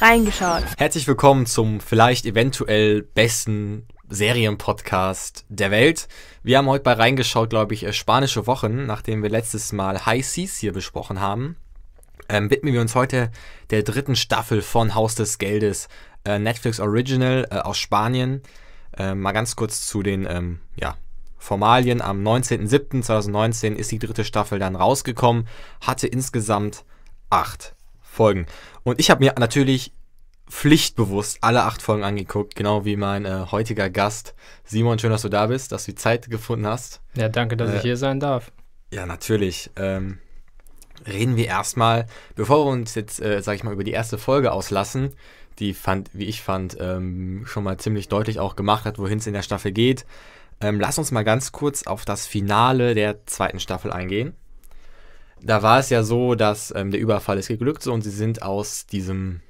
Reingeschaut. Herzlich willkommen zum vielleicht eventuell besten Serienpodcast der Welt. Wir haben heute bei Reingeschaut, glaube ich, äh, spanische Wochen, nachdem wir letztes Mal High Seas hier besprochen haben. Ähm, widmen wir uns heute der dritten Staffel von Haus des Geldes, äh, Netflix Original äh, aus Spanien. Äh, mal ganz kurz zu den ähm, ja, Formalien. Am 19.07.2019 ist die dritte Staffel dann rausgekommen, hatte insgesamt acht Folgen. Und ich habe mir natürlich pflichtbewusst alle acht Folgen angeguckt, genau wie mein äh, heutiger Gast. Simon, schön, dass du da bist, dass du die Zeit gefunden hast. Ja, danke, dass äh, ich hier sein darf. Ja, natürlich. Ähm, reden wir erstmal, bevor wir uns jetzt, äh, sag ich mal, über die erste Folge auslassen, die fand, wie ich fand, ähm, schon mal ziemlich deutlich auch gemacht hat, wohin es in der Staffel geht. Ähm, lass uns mal ganz kurz auf das Finale der zweiten Staffel eingehen da war es ja so, dass ähm, der Überfall ist geglückt so, und sie sind aus diesem,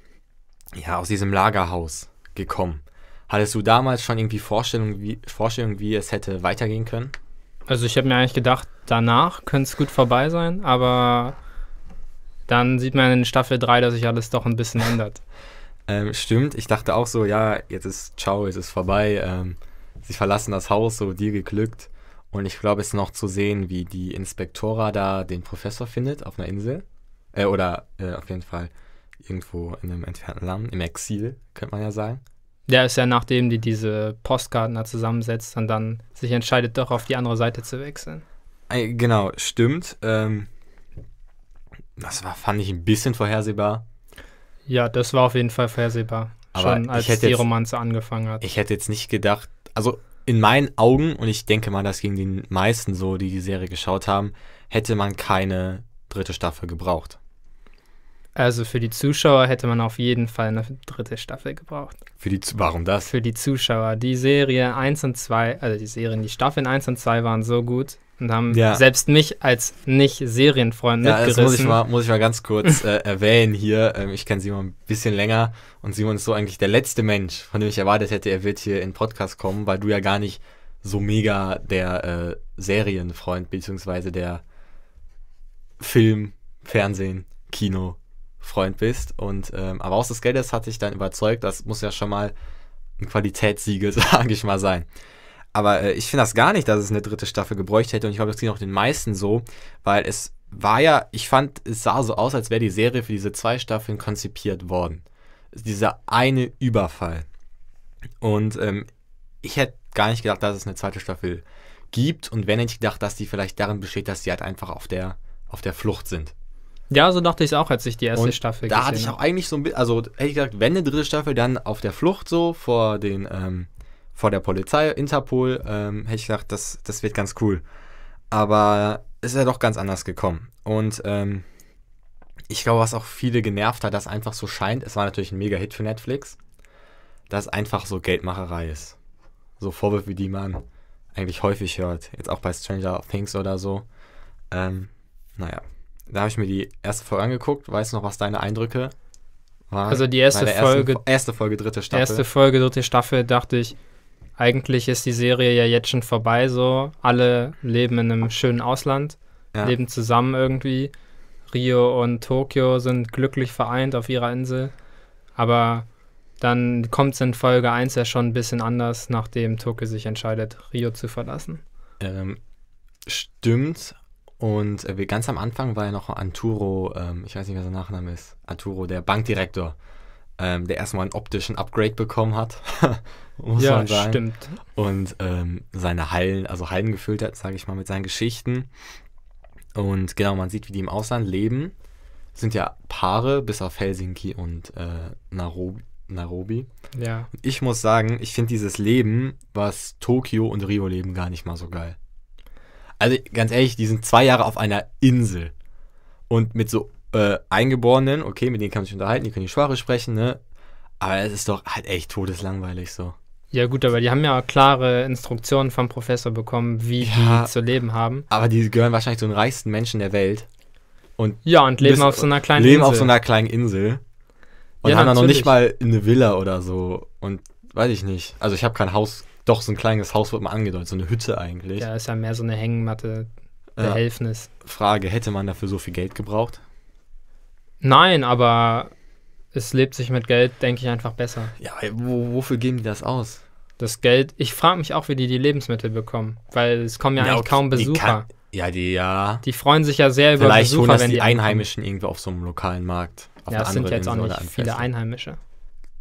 ja, aus diesem Lagerhaus gekommen. Hattest du damals schon irgendwie Vorstellungen, wie, Vorstellung, wie es hätte weitergehen können? Also ich habe mir eigentlich gedacht, danach könnte es gut vorbei sein, aber dann sieht man in Staffel 3, dass sich alles doch ein bisschen ändert. ähm, stimmt, ich dachte auch so, ja, jetzt ist ciao, jetzt ist vorbei, ähm, sie verlassen das Haus, so dir geglückt. Und ich glaube, es ist noch zu sehen, wie die Inspektora da den Professor findet auf einer Insel. Äh, oder äh, auf jeden Fall irgendwo in einem entfernten Land, im Exil, könnte man ja sagen. Der ist ja, nachdem die diese Postkarten da zusammensetzt und dann sich entscheidet, doch auf die andere Seite zu wechseln. Äh, genau, stimmt. Ähm, das war, fand ich ein bisschen vorhersehbar. Ja, das war auf jeden Fall vorhersehbar. Aber schon als die jetzt, Romanze angefangen hat. Ich hätte jetzt nicht gedacht, also in meinen Augen, und ich denke mal, das ging den meisten so, die die Serie geschaut haben, hätte man keine dritte Staffel gebraucht. Also für die Zuschauer hätte man auf jeden Fall eine dritte Staffel gebraucht. Für die warum das? Für die Zuschauer. Die Serie 1 und 2, also die Serien, die Staffeln 1 und 2 waren so gut, und haben ja. selbst mich als Nicht-Serienfreund ja, mitgerissen. Also das muss ich mal, muss ich mal ganz kurz äh, erwähnen hier. Ähm, ich kenne Simon ein bisschen länger und Simon ist so eigentlich der letzte Mensch, von dem ich erwartet hätte, er wird hier in Podcast kommen, weil du ja gar nicht so mega der äh, Serienfreund bzw. der Film, Fernsehen, Kino Freund bist. Und ähm, aber aus des Geldes hatte ich dann überzeugt, das muss ja schon mal ein Qualitätssiegel, sage ich mal, sein. Aber äh, ich finde das gar nicht, dass es eine dritte Staffel gebräucht hätte. Und ich glaube, das ging auch den meisten so, weil es war ja, ich fand, es sah so aus, als wäre die Serie für diese zwei Staffeln konzipiert worden. Dieser eine Überfall. Und ähm, ich hätte gar nicht gedacht, dass es eine zweite Staffel gibt. Und wenn hätte ich gedacht, dass die vielleicht darin besteht, dass sie halt einfach auf der, auf der Flucht sind. Ja, so dachte ich es auch, als ich die erste und Staffel gesehen habe. Da hatte ich auch eigentlich so ein bisschen, also hätte ich gedacht, wenn eine dritte Staffel, dann auf der Flucht so vor den, ähm, vor der Polizei, Interpol, ähm, hätte ich gedacht, das, das wird ganz cool. Aber es ist ja doch ganz anders gekommen. Und ähm, ich glaube, was auch viele genervt hat, dass einfach so scheint, es war natürlich ein Mega-Hit für Netflix, dass einfach so Geldmacherei ist. So Vorwürfe, die man eigentlich häufig hört. Jetzt auch bei Stranger Things oder so. Ähm, naja, da habe ich mir die erste Folge angeguckt. Weißt du noch, was deine Eindrücke waren? Also die erste Folge. erste Folge, dritte Staffel. Erste Folge, dritte Staffel dachte ich, eigentlich ist die Serie ja jetzt schon vorbei, so. Alle leben in einem schönen Ausland, ja. leben zusammen irgendwie. Rio und Tokio sind glücklich vereint auf ihrer Insel. Aber dann kommt es in Folge 1 ja schon ein bisschen anders, nachdem Tokio sich entscheidet, Rio zu verlassen. Ähm, stimmt. Und äh, ganz am Anfang war ja noch Anturo, ähm, ich weiß nicht, wer sein Nachname ist. Anturo, der Bankdirektor, ähm, der erstmal einen optischen Upgrade bekommen hat. muss ja, man sagen. Stimmt. Und ähm, seine Hallen, also Hallen gefüllt hat, sage ich mal, mit seinen Geschichten. Und genau, man sieht, wie die im Ausland leben. sind ja Paare, bis auf Helsinki und äh, Nairobi. Nairobi. Ja. ich muss sagen, ich finde dieses Leben, was Tokio und Rio leben, gar nicht mal so geil. Also ganz ehrlich, die sind zwei Jahre auf einer Insel und mit so äh, Eingeborenen, okay, mit denen kann man sich unterhalten, die können die Sprache sprechen, ne? Aber es ist doch halt echt todeslangweilig so. Ja, gut, aber die haben ja klare Instruktionen vom Professor bekommen, wie ja, die zu leben haben. Aber die gehören wahrscheinlich zu den reichsten Menschen der Welt. Und ja, und leben auf so einer kleinen leben Insel. Leben auf so einer kleinen Insel. Und ja, haben da noch nicht mal eine Villa oder so. Und weiß ich nicht. Also ich habe kein Haus, doch so ein kleines Haus wird mal angedeutet, so eine Hütte eigentlich. Ja, ist ja mehr so eine Hängematte, Behelfnis. Ja. Frage, hätte man dafür so viel Geld gebraucht? Nein, aber es lebt sich mit Geld, denke ich, einfach besser. Ja, wofür geben die das aus? das Geld. Ich frage mich auch, wie die die Lebensmittel bekommen, weil es kommen ja, ja eigentlich kaum Besucher. Die kann, ja, die ja. Die freuen sich ja sehr über Vielleicht Besucher, holen das wenn die, die Einheimischen ankommen. irgendwie auf so einem lokalen Markt. Auf ja, es sind jetzt Insel auch nicht viele Einheimische.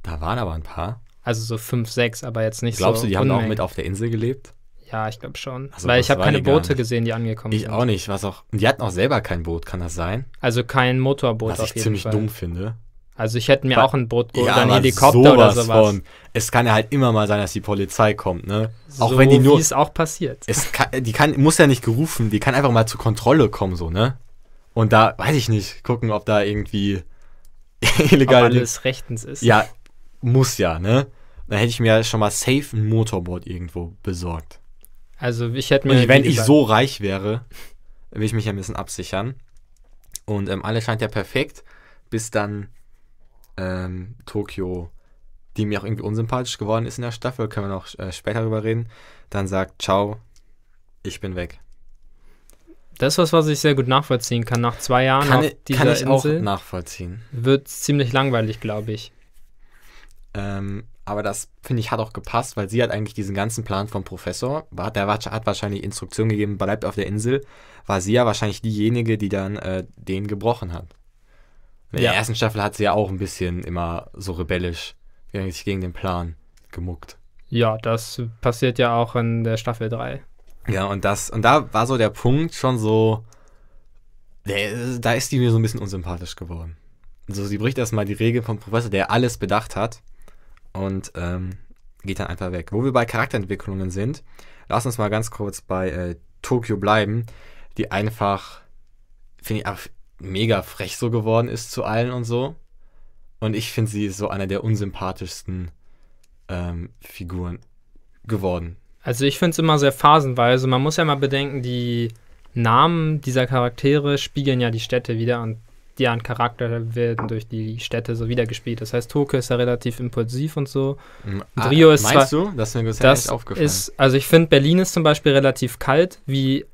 Da waren aber ein paar. Also so fünf, sechs, aber jetzt nicht Glaubst so. Glaubst du, die Unmengen. haben auch mit auf der Insel gelebt? Ja, ich glaube schon. Also, Weil ich habe keine Boote gesehen, die angekommen ich sind. Ich auch nicht. Was auch, die hatten auch selber kein Boot, kann das sein? Also kein Motorboot Was auf jeden Fall. Was ich ziemlich dumm finde. Also ich hätte mir aber, auch ein Boot geholt, ja, einen Helikopter sowas oder sowas. Von. Es kann ja halt immer mal sein, dass die Polizei kommt, ne? Auch so wenn die nur. Wie es auch passiert. Es kann, die kann, muss ja nicht gerufen, die kann einfach mal zur Kontrolle kommen, so, ne? Und da, weiß ich nicht, gucken, ob da irgendwie illegal. Ob alles rechtens ist. Ja, muss ja, ne? Dann hätte ich mir schon mal safe ein Motorboard irgendwo besorgt. Also ich hätte mir. Und wenn ich so reich wäre, würde ich mich ja ein bisschen absichern. Und ähm, alles scheint ja perfekt, bis dann ähm, Tokio, die mir auch irgendwie unsympathisch geworden ist in der Staffel, können wir noch äh, später drüber reden, dann sagt, ciao, ich bin weg. Das ist was, was ich sehr gut nachvollziehen kann. Nach zwei Jahren kann auf dieser kann ich Insel auch nachvollziehen. wird ziemlich langweilig, glaube ich. Ähm, aber das, finde ich, hat auch gepasst, weil sie hat eigentlich diesen ganzen Plan vom Professor, der hat wahrscheinlich Instruktionen gegeben, bleibt auf der Insel, war sie ja wahrscheinlich diejenige, die dann äh, den gebrochen hat. In der ersten Staffel hat sie ja auch ein bisschen immer so rebellisch sich gegen den Plan gemuckt. Ja, das passiert ja auch in der Staffel 3. Ja, und das, und da war so der Punkt schon so, da ist die mir so ein bisschen unsympathisch geworden. Also sie bricht erstmal die Regel vom Professor, der alles bedacht hat und ähm, geht dann einfach weg. Wo wir bei Charakterentwicklungen sind, lass uns mal ganz kurz bei äh, Tokio bleiben, die einfach, finde ich, mega frech so geworden ist zu allen und so. Und ich finde, sie so einer der unsympathischsten ähm, Figuren geworden. Also ich finde es immer sehr phasenweise. Man muss ja mal bedenken, die Namen dieser Charaktere spiegeln ja die Städte wieder und deren Charakter werden durch die Städte so wiedergespielt. Das heißt, Tokio ist ja relativ impulsiv und so. Hm, und ah, Rio ist meinst zwar, du? Das ist mir bisher das aufgefallen. Ist, also ich finde, Berlin ist zum Beispiel relativ kalt, wie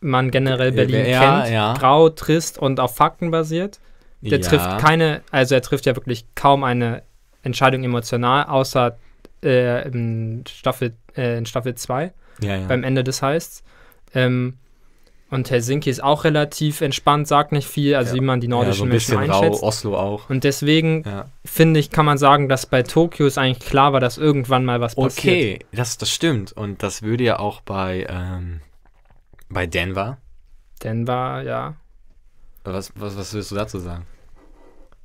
man generell äh, Berlin äh, ja, kennt. Ja. Grau, trist und auf Fakten basiert. Der ja. trifft keine, also er trifft ja wirklich kaum eine Entscheidung emotional, außer äh, in Staffel 2 äh, in Staffel beim Ende des Heists. Ähm, und Helsinki ist auch relativ entspannt, sagt nicht viel, also wie man die nordischen ja, so ein Menschen einschätzt. Rau, Oslo auch. Und deswegen finde ich, kann man sagen, dass bei Tokio es eigentlich klar war, dass irgendwann mal was okay, passiert. Okay, das, das stimmt. Und das würde ja auch bei ähm bei Denver? Denver, ja. Was, was, was willst du dazu sagen?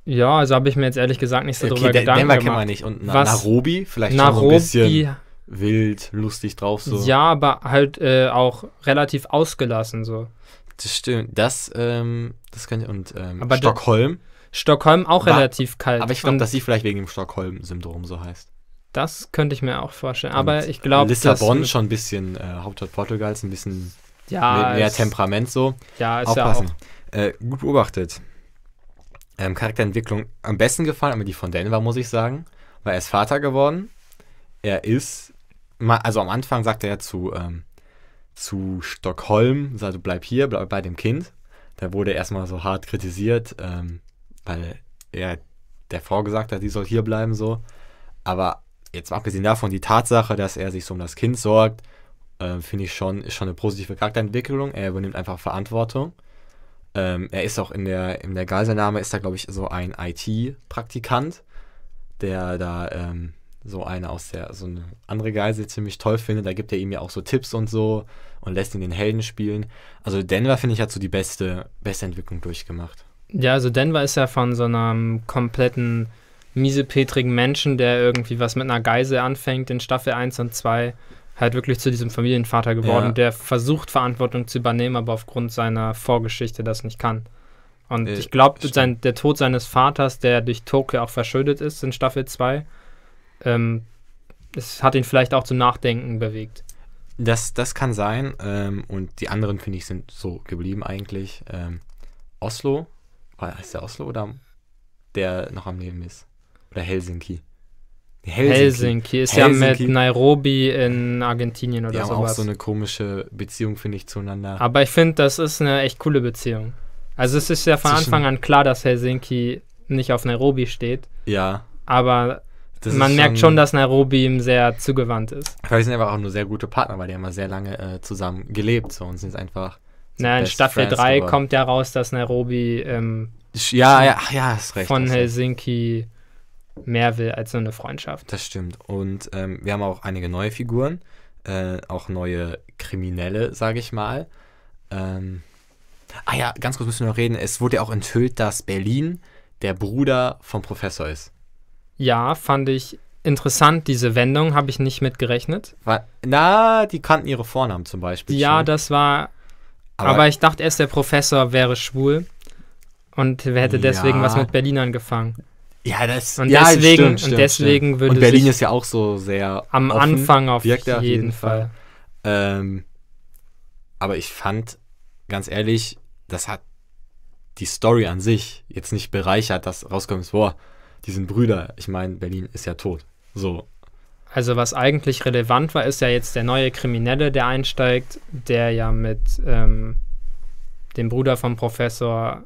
Ja, also habe ich mir jetzt ehrlich gesagt nicht so okay, drüber De Gedanken Denver gemacht. Denver kennt man nicht. Und Na was? Nairobi? Vielleicht Nairobi, schon so ein bisschen wild, lustig drauf so. Ja, aber halt äh, auch relativ ausgelassen so. Das stimmt. Das, ähm, das könnte und ähm, Stockholm. Stockholm auch war, relativ kalt. Aber ich glaube, dass sie vielleicht wegen dem Stockholm-Syndrom so heißt. Das könnte ich mir auch vorstellen. Aber und ich glaube, Lissabon schon ein bisschen äh, Hauptstadt Portugals, ein bisschen ja. Mit mehr Temperament so. Ja, ist Aufpassen. ja auch. Äh, gut beobachtet. Ähm, Charakterentwicklung am besten gefallen, aber die von Denver, muss ich sagen. Weil er ist Vater geworden. Er ist, also am Anfang sagt er ja zu, ähm, zu Stockholm, also bleib hier, bleib bei dem Kind. Da wurde er erstmal so hart kritisiert, ähm, weil er der Frau gesagt hat, die soll hier bleiben, so. Aber jetzt abgesehen davon, die Tatsache, dass er sich so um das Kind sorgt, äh, finde ich schon, ist schon eine positive Charakterentwicklung. Er übernimmt einfach Verantwortung. Ähm, er ist auch in der, in der Geiselnahme ist da, glaube ich, so ein IT-Praktikant, der da ähm, so eine aus der, so eine andere Geisel ziemlich toll findet. Da gibt er ihm ja auch so Tipps und so und lässt ihn den Helden spielen. Also Denver, finde ich, hat so die beste, beste Entwicklung durchgemacht. Ja, also Denver ist ja von so einem kompletten miesepetrigen Menschen, der irgendwie was mit einer Geisel anfängt in Staffel 1 und 2 halt wirklich zu diesem Familienvater geworden, ja. der versucht, Verantwortung zu übernehmen, aber aufgrund seiner Vorgeschichte das nicht kann. Und äh, ich glaube, der Tod seines Vaters, der durch Tokio auch verschuldet ist in Staffel 2, ähm, es hat ihn vielleicht auch zum Nachdenken bewegt. Das, das kann sein. Ähm, und die anderen, finde ich, sind so geblieben eigentlich. Ähm, Oslo, war, ist der Oslo oder der noch am Leben ist? Oder Helsinki? Helsinki. Helsinki ist Helsinki. ja mit Nairobi in Argentinien oder Die sowas. Ja, auch so eine komische Beziehung, finde ich, zueinander. Aber ich finde, das ist eine echt coole Beziehung. Also es ist ja von Anfang an klar, dass Helsinki nicht auf Nairobi steht. Ja. Aber das man merkt schon, dass Nairobi ihm sehr zugewandt ist. die sind einfach auch nur sehr gute Partner, weil die haben ja sehr lange äh, zusammen gelebt so und sind einfach. So naja, in Staffel 3 kommt ja raus, dass Nairobi ähm, ja, ja, ach, ja, hast recht, von hast Helsinki mehr will als so eine Freundschaft. Das stimmt. Und ähm, wir haben auch einige neue Figuren, äh, auch neue Kriminelle, sage ich mal. Ähm, ah ja, ganz kurz müssen wir noch reden. Es wurde ja auch enthüllt, dass Berlin der Bruder vom Professor ist. Ja, fand ich interessant, diese Wendung, habe ich nicht mitgerechnet. Na, die kannten ihre Vornamen zum Beispiel. Ja, schon. das war. Aber, aber, ich dachte erst, der Professor wäre schwul und hätte deswegen ja. was mit Berlin angefangen. Ja, das und ja, deswegen stimmt, stimmt, und deswegen stimmt. würde und Berlin ist ja auch so sehr am offen, Anfang auf jeden, jeden, Fall. Fall. Ähm, aber ich fand ganz ehrlich, das hat die Story an sich jetzt nicht bereichert, dass rauskommt, boah, die sind Brüder. Ich meine, Berlin ist ja tot. So. Also was eigentlich relevant war, ist ja jetzt der neue Kriminelle, der einsteigt, der ja mit ähm, dem Bruder vom Professor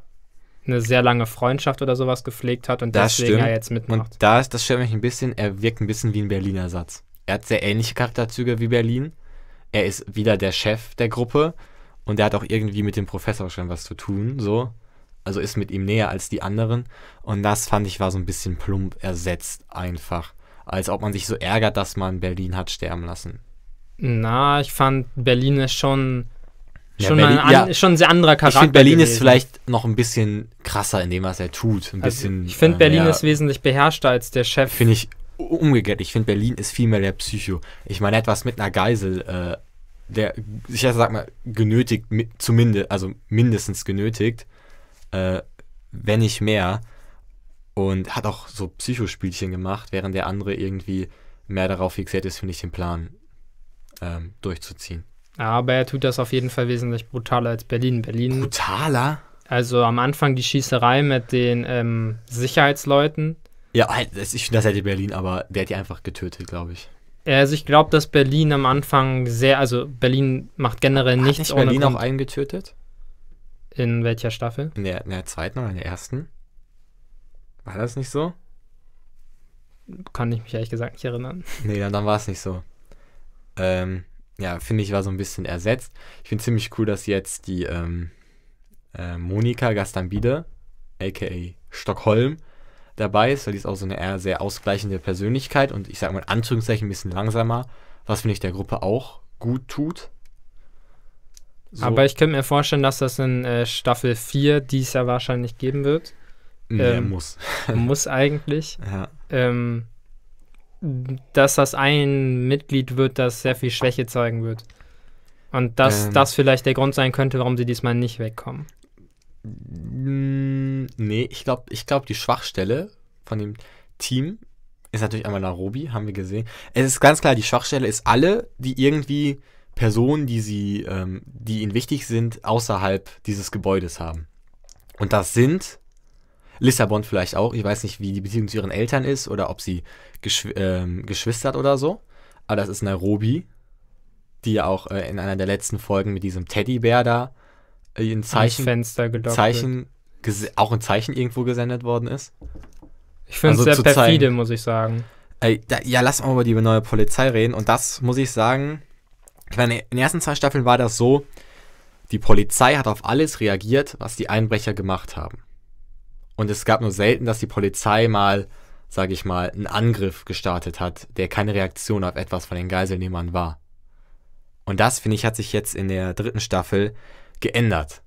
eine sehr lange Freundschaft oder sowas gepflegt hat und das deswegen stimmt. er jetzt mitmacht. Und da ist, das stört mich ein bisschen, er wirkt ein bisschen wie ein Berliner Satz. Er hat sehr ähnliche Charakterzüge wie Berlin. Er ist wieder der Chef der Gruppe und er hat auch irgendwie mit dem Professor schon was zu tun, so. Also ist mit ihm näher als die anderen. Und das fand ich war so ein bisschen plump ersetzt einfach. Als ob man sich so ärgert, dass man Berlin hat sterben lassen. Na, ich fand Berlin ist schon Schon, ja, Berlin, an, ja. schon ein sehr anderer Charakter. Ich finde, Berlin gewesen. ist vielleicht noch ein bisschen krasser, in dem, was er tut. Ein also bisschen, ich finde, Berlin äh, ist wesentlich beherrschter als der Chef. Finde ich umgekehrt. Ich finde, Berlin ist vielmehr der Psycho. Ich meine, etwas mit einer Geisel, äh, der, ich sag mal, genötigt, zumindest, also mindestens genötigt, äh, wenn nicht mehr. Und hat auch so Psychospielchen gemacht, während der andere irgendwie mehr darauf fixiert ist, finde ich, den Plan ähm, durchzuziehen. Aber er tut das auf jeden Fall wesentlich brutaler als Berlin. Berlin. Brutaler? Also am Anfang die Schießerei mit den ähm, Sicherheitsleuten. Ja, halt, ich finde, das hätte halt Berlin, aber der hat die einfach getötet, glaube ich. Also ich glaube, dass Berlin am Anfang sehr, also Berlin macht generell hat nichts nicht Berlin Grund. auch einen getötet? In welcher Staffel? In der, in der zweiten oder in der ersten? War das nicht so? Kann ich mich ehrlich gesagt nicht erinnern. Nee, dann, dann war es nicht so. Ähm, ja, finde ich, war so ein bisschen ersetzt. Ich finde ziemlich cool, dass jetzt die ähm, äh, Monika Gastambide, aka Stockholm, dabei ist, weil die ist auch so eine eher sehr ausgleichende Persönlichkeit und ich sage mal in Anführungszeichen ein bisschen langsamer, was finde ich der Gruppe auch gut tut. So. Aber ich könnte mir vorstellen, dass das in äh, Staffel 4 dies Jahr wahrscheinlich geben wird. Nee, ähm, muss. muss eigentlich. Ja. Ähm, dass das ein Mitglied wird, das sehr viel Schwäche zeigen wird. Und dass ähm. das vielleicht der Grund sein könnte, warum sie diesmal nicht wegkommen. Mm, nee, ich glaube, ich glaub, die Schwachstelle von dem Team ist natürlich einmal Nairobi, haben wir gesehen. Es ist ganz klar, die Schwachstelle ist alle, die irgendwie Personen, die sie, ähm, die ihnen wichtig sind, außerhalb dieses Gebäudes haben. Und das sind Lissabon vielleicht auch. Ich weiß nicht, wie die Beziehung zu ihren Eltern ist oder ob sie Geschw ähm, Geschwister hat oder so. Aber das ist Nairobi, die ja auch äh, in einer der letzten Folgen mit diesem Teddybär da äh, ein Zeichen, Fenster Zeichen auch ein Zeichen irgendwo gesendet worden ist. Ich finde es also sehr perfide, zeigen, muss ich sagen. Äh, da, ja, lass mal über die neue Polizei reden. Und das muss ich sagen, ich meine, in den ersten zwei Staffeln war das so, die Polizei hat auf alles reagiert, was die Einbrecher gemacht haben. Und es gab nur selten, dass die Polizei mal, sage ich mal, einen Angriff gestartet hat, der keine Reaktion auf etwas von den Geiselnehmern war. Und das, finde ich, hat sich jetzt in der dritten Staffel geändert.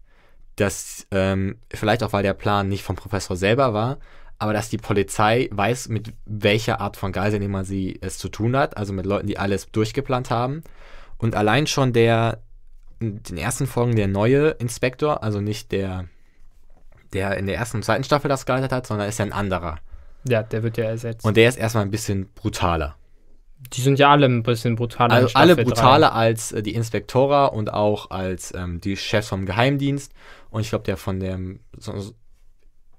Dass, ähm, vielleicht auch weil der Plan nicht vom Professor selber war, aber dass die Polizei weiß, mit welcher Art von Geiselnehmer sie es zu tun hat, also mit Leuten, die alles durchgeplant haben. Und allein schon der, in den ersten Folgen der neue Inspektor, also nicht der der in der ersten und zweiten Staffel das geleitet hat, sondern ist ja ein anderer. Ja, der wird ja ersetzt. Und der ist erstmal ein bisschen brutaler. Die sind ja alle ein bisschen brutaler. Also alle brutaler 3. als äh, die Inspektora und auch als ähm, die Chefs vom Geheimdienst. Und ich glaube, der von dem so, so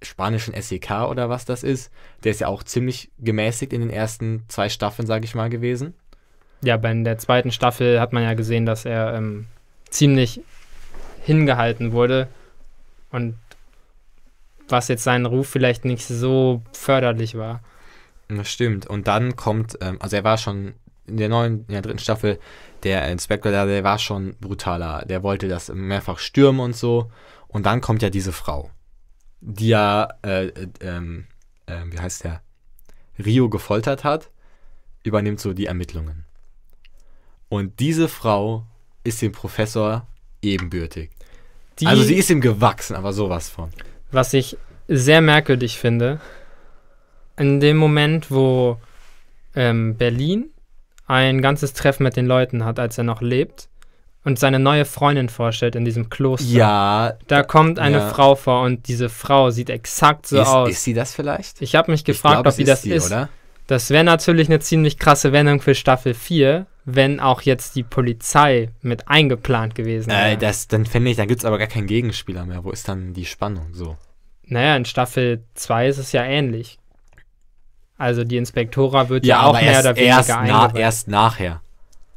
spanischen SEK oder was das ist, der ist ja auch ziemlich gemäßigt in den ersten zwei Staffeln, sage ich mal, gewesen. Ja, bei der zweiten Staffel hat man ja gesehen, dass er ähm, ziemlich hingehalten wurde. Und was jetzt seinen Ruf vielleicht nicht so förderlich war. Das stimmt. Und dann kommt, ähm, also er war schon in der neuen, in der dritten Staffel, der Inspector da, der war schon brutaler. Der wollte das mehrfach stürmen und so. Und dann kommt ja diese Frau, die ja, äh, äh, äh, wie heißt der, Rio gefoltert hat, übernimmt so die Ermittlungen. Und diese Frau ist dem Professor ebenbürtig. Die also sie ist ihm gewachsen, aber sowas von was ich sehr merkwürdig finde. In dem Moment, wo ähm, Berlin ein ganzes Treffen mit den Leuten hat, als er noch lebt, und seine neue Freundin vorstellt in diesem Kloster. Ja. Da kommt eine ja. Frau vor und diese Frau sieht exakt so ist, aus. Ist sie das vielleicht? Ich habe mich gefragt, glaub, ob sie das ist, die, ist. Oder? Das wäre natürlich eine ziemlich krasse Wendung für Staffel 4, wenn auch jetzt die Polizei mit eingeplant gewesen äh, wäre. Äh, das, dann fände ich, da gibt es aber gar keinen Gegenspieler mehr. Wo ist dann die Spannung so? Naja, in Staffel 2 ist es ja ähnlich. Also die Inspektora wird ja, ja auch mehr erst, oder weniger erst, na, erst nachher.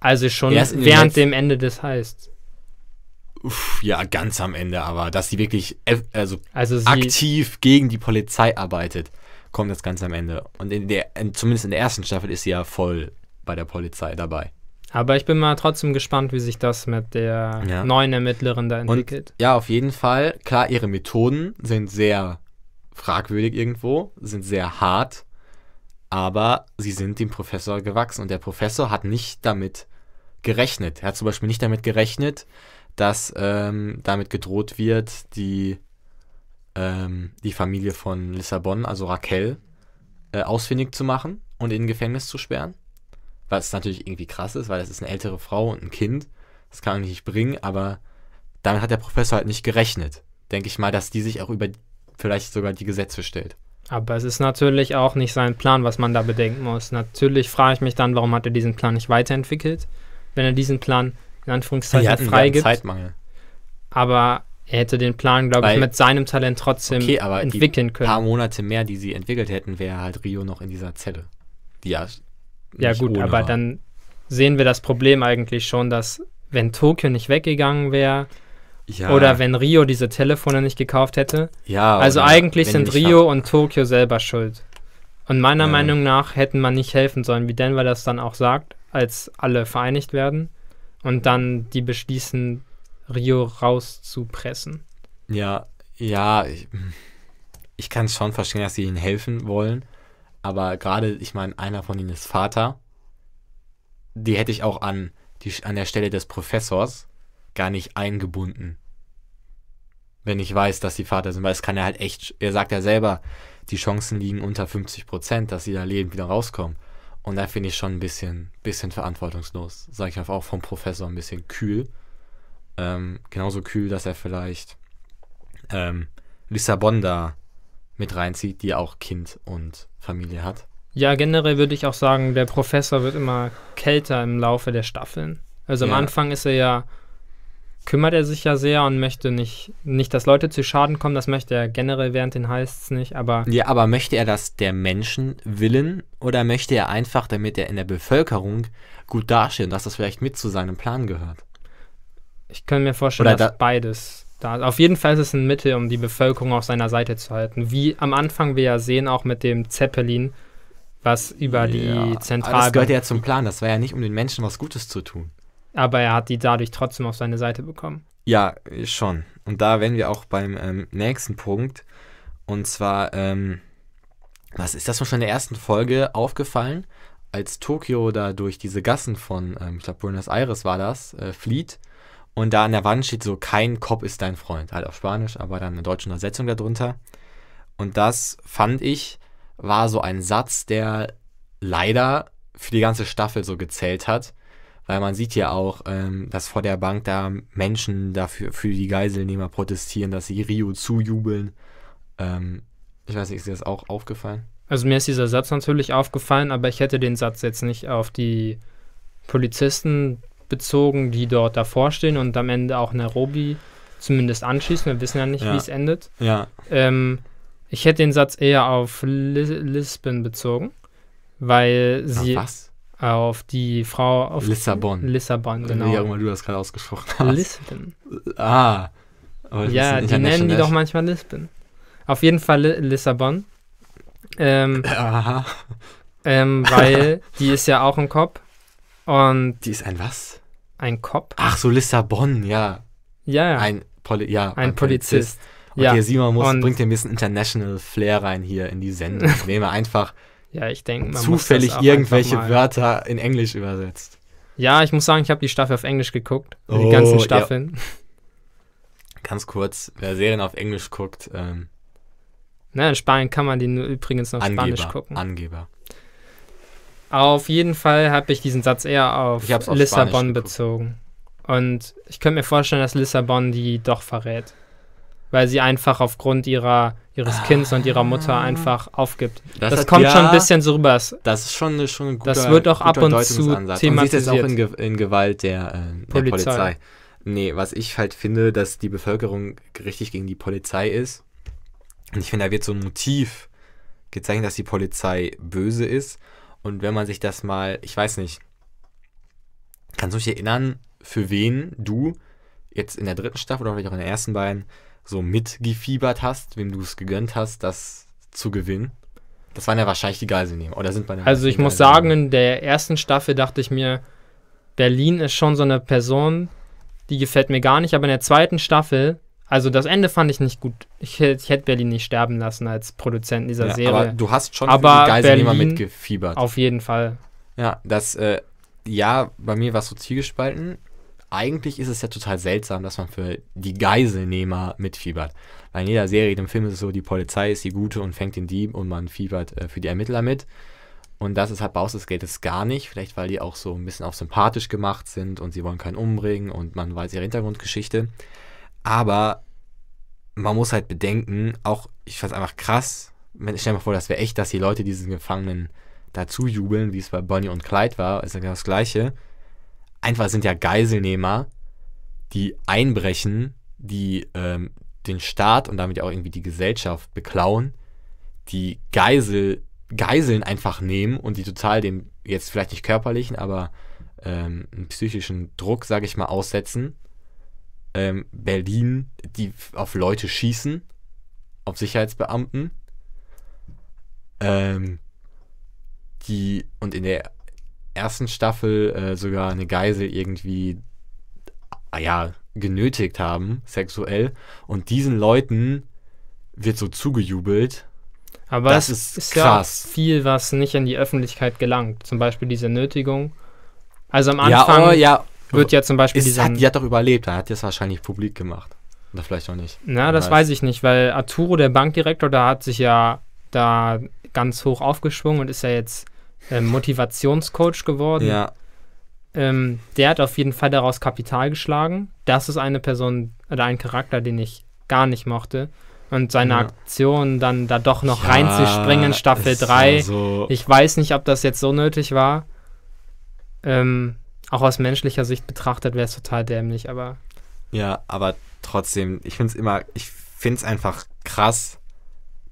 Also schon erst während dem Ende des Heists. Uff, ja, ganz am Ende aber, dass sie wirklich äh, also, also sie aktiv gegen die Polizei arbeitet kommt das Ganze am Ende. Und in der, zumindest in der ersten Staffel ist sie ja voll bei der Polizei dabei. Aber ich bin mal trotzdem gespannt, wie sich das mit der ja. neuen Ermittlerin da entwickelt. Und, ja, auf jeden Fall. Klar, ihre Methoden sind sehr fragwürdig irgendwo, sind sehr hart, aber sie sind dem Professor gewachsen. Und der Professor hat nicht damit gerechnet. Er hat zum Beispiel nicht damit gerechnet, dass ähm, damit gedroht wird, die ähm, die Familie von Lissabon, also Raquel, äh, ausfindig zu machen und in ein Gefängnis zu sperren. Was natürlich irgendwie krass ist, weil das ist eine ältere Frau und ein Kind. Das kann man nicht bringen, aber damit hat der Professor halt nicht gerechnet. Denke ich mal, dass die sich auch über vielleicht sogar die Gesetze stellt. Aber es ist natürlich auch nicht sein Plan, was man da bedenken muss. Natürlich frage ich mich dann, warum hat er diesen Plan nicht weiterentwickelt, wenn er diesen Plan in Anführungszeichen freigibt. Zeitmangel. Aber er hätte den Plan, glaube ich, mit seinem Talent trotzdem okay, aber entwickeln die können. Ein paar Monate mehr, die sie entwickelt hätten, wäre halt Rio noch in dieser Zelle. Die ja, ja gut, aber war. dann sehen wir das Problem eigentlich schon, dass wenn Tokio nicht weggegangen wäre ja. oder wenn Rio diese Telefone nicht gekauft hätte. Ja, also eigentlich sind Rio hab. und Tokio selber schuld. Und meiner ja. Meinung nach hätten man nicht helfen sollen, wie Denver das dann auch sagt, als alle vereinigt werden und dann die beschließen, Rio rauszupressen. Ja, ja, ich, ich kann es schon verstehen, dass sie ihnen helfen wollen. Aber gerade, ich meine, einer von ihnen ist Vater. Die hätte ich auch an, die, an der Stelle des Professors gar nicht eingebunden. Wenn ich weiß, dass die Vater sind, weil es kann ja halt echt, er sagt ja selber, die Chancen liegen unter 50 Prozent, dass sie da lebend wieder rauskommen. Und da finde ich schon ein bisschen, bisschen verantwortungslos, sage ich auch vom Professor ein bisschen kühl. Ähm, genauso kühl, dass er vielleicht ähm, Lissabon da mit reinzieht, die auch Kind und Familie hat. Ja, generell würde ich auch sagen, der Professor wird immer kälter im Laufe der Staffeln. Also am Anfang ist er ja, kümmert er sich ja sehr und möchte nicht, nicht, dass Leute zu Schaden kommen, das möchte er generell während den Heists nicht, aber. Ja, aber möchte er das der Menschen willen oder möchte er einfach, damit er in der Bevölkerung gut dasteht und dass das vielleicht mit zu seinem Plan gehört? Ich könnte mir vorstellen, Oder dass da beides da Auf jeden Fall ist es ein Mittel, um die Bevölkerung auf seiner Seite zu halten. Wie am Anfang wir ja sehen, auch mit dem Zeppelin, was über ja, die Zentralbank. Aber das gehört ja zum Plan. Das war ja nicht, um den Menschen was Gutes zu tun. Aber er hat die dadurch trotzdem auf seine Seite bekommen. Ja, schon. Und da wären wir auch beim ähm, nächsten Punkt. Und zwar, ähm, was ist das schon in der ersten Folge aufgefallen? Als Tokio da durch diese Gassen von, ähm, ich glaube, Buenos Aires war das, äh, flieht und da an der Wand steht so, kein Kopf ist dein Freund. Halt auf Spanisch, aber dann eine deutsche Übersetzung darunter. Und das fand ich, war so ein Satz, der leider für die ganze Staffel so gezählt hat. Weil man sieht ja auch, ähm, dass vor der Bank da Menschen dafür für die Geiselnehmer protestieren, dass sie Rio zujubeln. Ähm, ich weiß nicht, ist dir das auch aufgefallen? Also mir ist dieser Satz natürlich aufgefallen, aber ich hätte den Satz jetzt nicht auf die Polizisten bezogen, die dort davor stehen und am Ende auch Nairobi zumindest anschließen. Wir wissen ja nicht, ja. wie es endet. Ja. Ähm, ich hätte den Satz eher auf Lis Lisbon bezogen, weil sie. Auf was? Auf die Frau. Auf Lissabon. Lissabon, genau. Wie auch immer du das gerade ausgesprochen hast. Lisbon. Ah. ja, die nennen die doch manchmal Lisbon. Auf jeden Fall Lissabon. Ähm, Aha. Ähm, weil die ist ja auch im Kopf und die ist ein was? Ein Cop. Ach so, Lissabon, ja. Ja, ja. Ein, Poli ja, ein, ein Polizist. Polizist. Und ja. hier Simon muss, und bringt dir ein bisschen International Flair rein hier in die Sendung. Ich nehme einfach ja, ich denk, zufällig irgendwelche Wörter in Englisch übersetzt. Ja, ich muss sagen, ich habe die Staffel auf Englisch geguckt. Oh, die ganzen Staffeln. Ja. Ganz kurz, wer Serien auf Englisch guckt. Ähm, Na, in Spanien kann man die nur übrigens auf Angeber, Spanisch gucken. Angeber. Auf jeden Fall habe ich diesen Satz eher auf, auf Lissabon bezogen. Und ich könnte mir vorstellen, dass Lissabon die doch verrät. Weil sie einfach aufgrund ihrer, ihres Kindes und ihrer Mutter ah. einfach aufgibt. Das, das hat, kommt ja, schon ein bisschen so rüber. Das, das ist schon, eine, schon ein guter Das wird auch ab und zu thematisiert. Und sie ist jetzt auch in, in Gewalt der, äh, Polizei. der Polizei. Nee, was ich halt finde, dass die Bevölkerung richtig gegen die Polizei ist. Und ich finde, da wird so ein Motiv gezeichnet, dass die Polizei böse ist. Und wenn man sich das mal, ich weiß nicht, kannst du dich erinnern, für wen du jetzt in der dritten Staffel oder vielleicht auch in der ersten beiden so mitgefiebert hast, wem du es gegönnt hast, das zu gewinnen? Das waren ja wahrscheinlich die Geiselnehmer. Oder sind meine Also ich muss sagen, in der ersten Staffel dachte ich mir, Berlin ist schon so eine Person, die gefällt mir gar nicht. Aber in der zweiten Staffel also das Ende fand ich nicht gut. Ich, ich hätte Berlin nicht sterben lassen als Produzent dieser ja, Serie. Aber du hast schon aber für die Geiselnehmer Berlin mitgefiebert. Auf jeden Fall. Ja, das, äh, ja, bei mir war es so zielgespalten. Eigentlich ist es ja total seltsam, dass man für die Geiselnehmer mitfiebert. Weil in jeder Serie, in dem Film ist es so, die Polizei ist die Gute und fängt den Dieb und man fiebert äh, für die Ermittler mit. Und das ist halt bei Gates gar nicht. Vielleicht, weil die auch so ein bisschen auch sympathisch gemacht sind und sie wollen keinen umbringen und man weiß ihre Hintergrundgeschichte. Aber man muss halt bedenken, auch, ich fand es einfach krass, ich stell mir vor, das wäre echt, dass die Leute diesen Gefangenen dazu jubeln, wie es bei Bonnie und Clyde war, ist ja genau das Gleiche. Einfach sind ja Geiselnehmer, die einbrechen, die ähm, den Staat und damit auch irgendwie die Gesellschaft beklauen, die Geisel, Geiseln einfach nehmen und die total dem, jetzt vielleicht nicht körperlichen, aber ähm, psychischen Druck, sage ich mal, aussetzen ähm, Berlin, die auf Leute schießen, auf Sicherheitsbeamten. Ähm, die, und in der ersten Staffel äh, sogar eine Geisel irgendwie, ah ja, genötigt haben, sexuell. Und diesen Leuten wird so zugejubelt. Aber das ist, ist krass. Ja viel, was nicht in die Öffentlichkeit gelangt. Zum Beispiel diese Nötigung. Also am oh Anfang. Ja, oh, ja wird ja zum Beispiel. Ist, die hat doch überlebt, da hat das wahrscheinlich publik gemacht. Oder vielleicht auch nicht. Na, das weiß. ich nicht, weil Arturo, der Bankdirektor, da hat sich ja da ganz hoch aufgeschwungen und ist ja jetzt äh, Motivationscoach geworden. Ja. Ähm, der hat auf jeden Fall daraus Kapital geschlagen. Das ist eine Person oder ein Charakter, den ich gar nicht mochte. Und seine ja. Aktion dann da doch noch ja, reinzuspringen, Staffel 3. Also ich weiß nicht, ob das jetzt so nötig war. Ähm, auch aus menschlicher Sicht betrachtet wäre es total dämlich, aber. Ja, aber trotzdem, ich finde es immer, ich finde es einfach krass,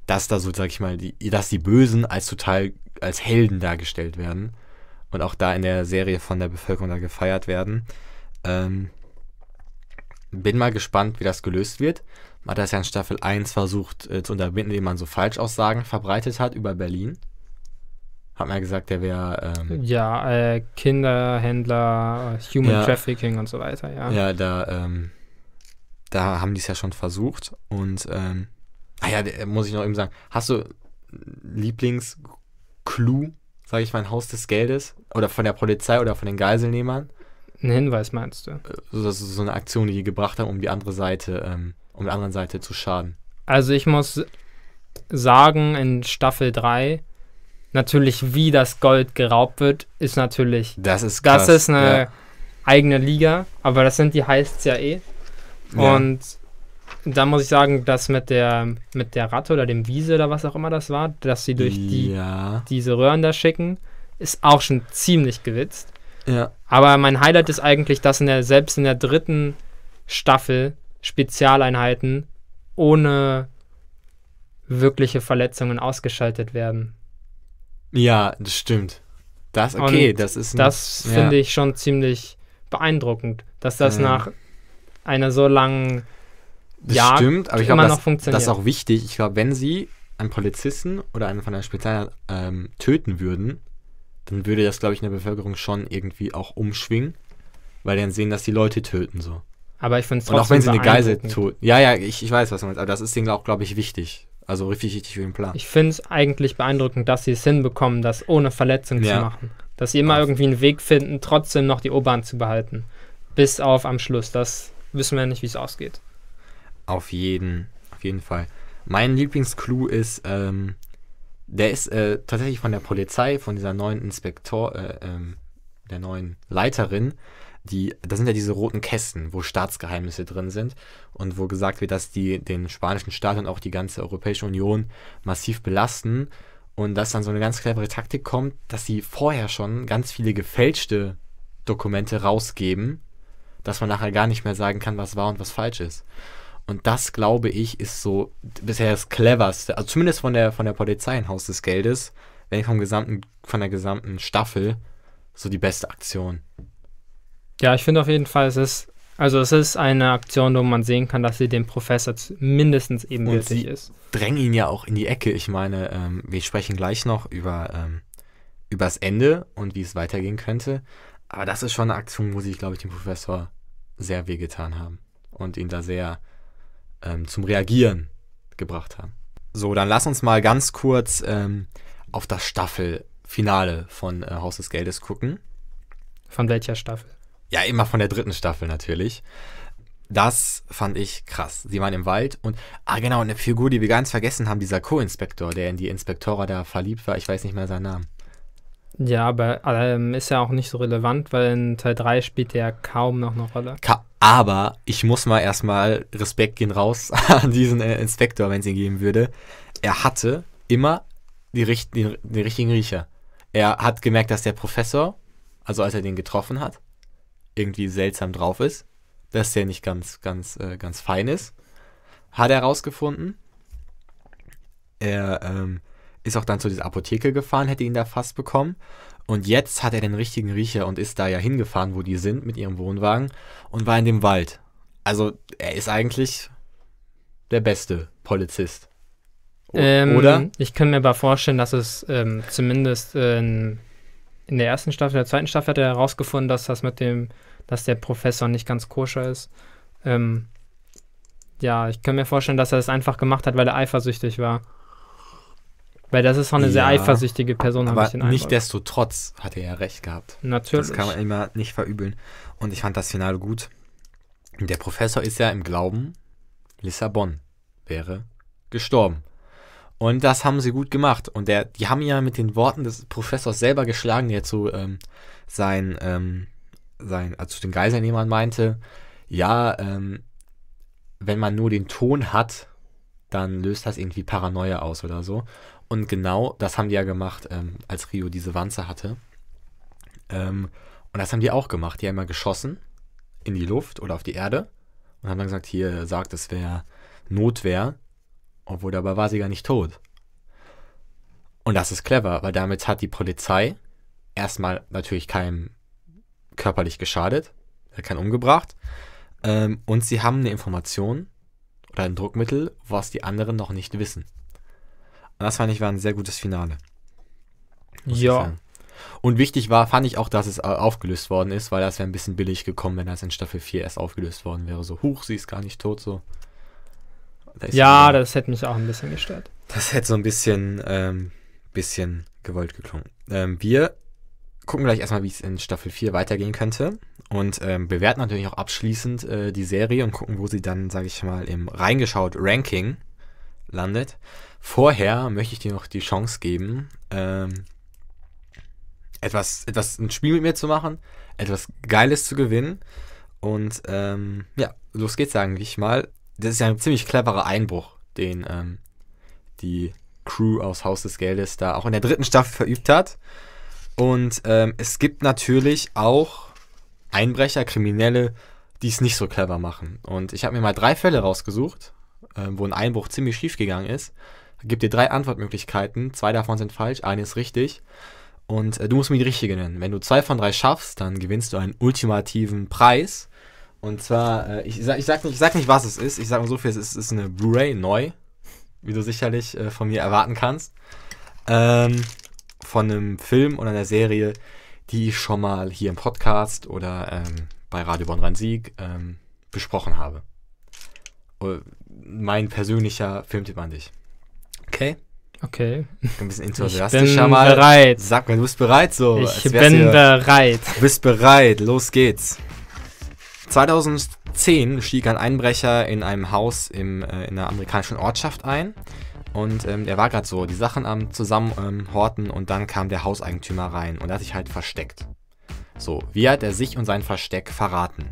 dass da so, sag ich mal, die, dass die Bösen als total, als Helden dargestellt werden und auch da in der Serie von der Bevölkerung da gefeiert werden. Ähm, bin mal gespannt, wie das gelöst wird. Man hat das ja in Staffel 1 versucht äh, zu unterbinden, indem man so Falschaussagen verbreitet hat über Berlin. Hat man ja gesagt, der wäre. Ähm, ja, äh, Kinderhändler, Human ja, Trafficking und so weiter, ja. Ja, da, ähm, da haben die es ja schon versucht. Und, ähm, ah ja, muss ich noch eben sagen, hast du Lieblingsclou, sage ich mal, ein Haus des Geldes? Oder von der Polizei oder von den Geiselnehmern? Ein Hinweis meinst du? So, das ist so eine Aktion, die die gebracht haben, um die andere Seite, ähm, um der anderen Seite zu schaden. Also ich muss sagen, in Staffel 3 Natürlich, wie das Gold geraubt wird, ist natürlich. Das ist krass. Das ist eine ja. eigene Liga, aber das sind die Heists ja eh. Und da muss ich sagen, dass mit der, mit der Ratte oder dem Wiese oder was auch immer das war, dass sie durch die, diese Röhren da schicken, ist auch schon ziemlich gewitzt. Ja. Aber mein Highlight ist eigentlich, dass in der, selbst in der dritten Staffel Spezialeinheiten ohne wirkliche Verletzungen ausgeschaltet werden. Ja, das stimmt. Das okay, Und das ist. Ein, das finde ja. ich schon ziemlich beeindruckend, dass das mhm. nach einer so langen das Jagd stimmt, aber ich immer glaub, das, noch funktioniert. Das ist auch wichtig. Ich glaube, wenn sie einen Polizisten oder einen von der Polizei ähm, töten würden, dann würde das, glaube ich, in der Bevölkerung schon irgendwie auch umschwingen, weil die dann sehen, dass die Leute töten so. Aber ich finde es trotzdem Und auch wenn sie eine Geisel tun. Ja, ja, ich, ich weiß, was du meinst. Aber das ist denen auch, glaube ich, wichtig. Also richtig, richtig für den Plan. Ich finde es eigentlich beeindruckend, dass sie es hinbekommen, das ohne Verletzung ja. zu machen. Dass sie immer Was. irgendwie einen Weg finden, trotzdem noch die u bahn zu behalten. Bis auf am Schluss. Das wissen wir nicht, wie es ausgeht. Auf jeden, auf jeden Fall. Mein Lieblingsclou ist, ähm, der ist äh, tatsächlich von der Polizei, von dieser neuen Inspektor, äh, ähm, der neuen Leiterin die, da sind ja diese roten Kästen, wo Staatsgeheimnisse drin sind und wo gesagt wird, dass die den spanischen Staat und auch die ganze Europäische Union massiv belasten und dass dann so eine ganz clevere Taktik kommt, dass sie vorher schon ganz viele gefälschte Dokumente rausgeben, dass man nachher gar nicht mehr sagen kann, was wahr und was falsch ist. Und das, glaube ich, ist so bisher das cleverste, also zumindest von der, von der Polizei im Haus des Geldes, wenn ich vom gesamten, von der gesamten Staffel, so die beste Aktion. Ja, ich finde auf jeden Fall, es ist, also es ist eine Aktion, wo man sehen kann, dass sie dem Professor mindestens eben ebenbürtig ist. Drängen ihn ja auch in die Ecke. Ich meine, ähm, wir sprechen gleich noch über, ähm, über das Ende und wie es weitergehen könnte. Aber das ist schon eine Aktion, wo sie, glaube ich, dem Professor sehr wehgetan haben und ihn da sehr ähm, zum Reagieren gebracht haben. So, dann lass uns mal ganz kurz ähm, auf das Staffelfinale von äh, Haus des Geldes gucken. Von welcher Staffel? Ja, immer von der dritten Staffel natürlich. Das fand ich krass. Sie waren im Wald und, ah genau, eine Figur, die wir ganz vergessen haben, dieser Co-Inspektor, der in die Inspektora da verliebt war. Ich weiß nicht mehr seinen Namen. Ja, aber ähm, ist ja auch nicht so relevant, weil in Teil 3 spielt er kaum noch eine Rolle. Ka aber ich muss mal erstmal Respekt gehen raus an diesen äh, Inspektor, wenn es ihn geben würde. Er hatte immer die, richt den, den richtigen Riecher. Er hat gemerkt, dass der Professor, also als er den getroffen hat, irgendwie seltsam drauf ist, dass der nicht ganz, ganz, äh, ganz fein ist. Hat er rausgefunden. Er ähm, ist auch dann zu dieser Apotheke gefahren, hätte ihn da fast bekommen. Und jetzt hat er den richtigen Riecher und ist da ja hingefahren, wo die sind, mit ihrem Wohnwagen und war in dem Wald. Also er ist eigentlich der beste Polizist. O ähm, oder? Ich kann mir aber vorstellen, dass es ähm, zumindest ein in der ersten Staffel, der zweiten Staffel hat er herausgefunden, dass das mit dem, dass der Professor nicht ganz koscher ist. Ähm, ja, ich kann mir vorstellen, dass er das einfach gemacht hat, weil er eifersüchtig war. Weil das ist schon eine ja, sehr eifersüchtige Person, habe ich den Eindruck. trotz hat er ja recht gehabt. Natürlich. Das kann man immer nicht verübeln. Und ich fand das Finale gut. Der Professor ist ja im Glauben, Lissabon wäre gestorben. Und das haben sie gut gemacht. Und der, die haben ja mit den Worten des Professors selber geschlagen, der zu ähm, sein, ähm, sein, also den Geiselnehmern meinte, ja, ähm, wenn man nur den Ton hat, dann löst das irgendwie Paranoia aus oder so. Und genau das haben die ja gemacht, ähm, als Rio diese Wanze hatte. Ähm, und das haben die auch gemacht. Die haben ja geschossen in die Luft oder auf die Erde und haben dann gesagt, hier sagt, es wäre Notwehr obwohl dabei war sie gar nicht tot. Und das ist clever, weil damit hat die Polizei erstmal natürlich keinem körperlich geschadet, keinen umgebracht. Ähm, und sie haben eine Information oder ein Druckmittel, was die anderen noch nicht wissen. Und das fand ich war ein sehr gutes Finale. Ja. Und wichtig war, fand ich auch, dass es aufgelöst worden ist, weil das wäre ein bisschen billig gekommen, wenn das in Staffel 4 erst aufgelöst worden wäre. So, huch, sie ist gar nicht tot, so. Weißt ja, du? das hätte mich auch ein bisschen gestört. Das hätte so ein bisschen, ähm, bisschen gewollt geklungen. Ähm, wir gucken gleich erstmal, wie es in Staffel 4 weitergehen könnte. Und ähm, bewerten natürlich auch abschließend äh, die Serie und gucken, wo sie dann, sage ich mal, im reingeschaut Ranking landet. Vorher möchte ich dir noch die Chance geben, ähm, etwas, etwas, ein Spiel mit mir zu machen, etwas Geiles zu gewinnen. Und ähm, ja, los geht's, sage ich mal das ist ja ein ziemlich cleverer Einbruch, den ähm, die Crew aus Haus des Geldes da auch in der dritten Staffel verübt hat. Und ähm, es gibt natürlich auch Einbrecher, Kriminelle, die es nicht so clever machen. Und ich habe mir mal drei Fälle rausgesucht, äh, wo ein Einbruch ziemlich schief gegangen ist. Ich gebe dir drei Antwortmöglichkeiten, zwei davon sind falsch, eine ist richtig. Und äh, du musst mir die richtige nennen. Wenn du zwei von drei schaffst, dann gewinnst du einen ultimativen Preis. Und zwar, äh, ich, sag, ich, sag nicht, ich sag nicht, was es ist. Ich sag mal so viel, es ist, es ist eine Blu-ray neu, wie du sicherlich äh, von mir erwarten kannst. Ähm, von einem Film oder einer Serie, die ich schon mal hier im Podcast oder ähm, bei Radio Bonn Rhein-Sieg ähm, besprochen habe. Äh, mein persönlicher Filmtipp an dich. Okay? Okay. Ein bisschen enthusiastischer mal. Ich bin bereit. Sag mir, du bist bereit so. Ich bin bereit. Du bist bereit. Los geht's. 2010 stieg ein Einbrecher in einem Haus im, äh, in einer amerikanischen Ortschaft ein. Und ähm, er war gerade so, die Sachen am Zusammenhorten ähm, und dann kam der Hauseigentümer rein und hat sich halt versteckt. So, wie hat er sich und sein Versteck verraten?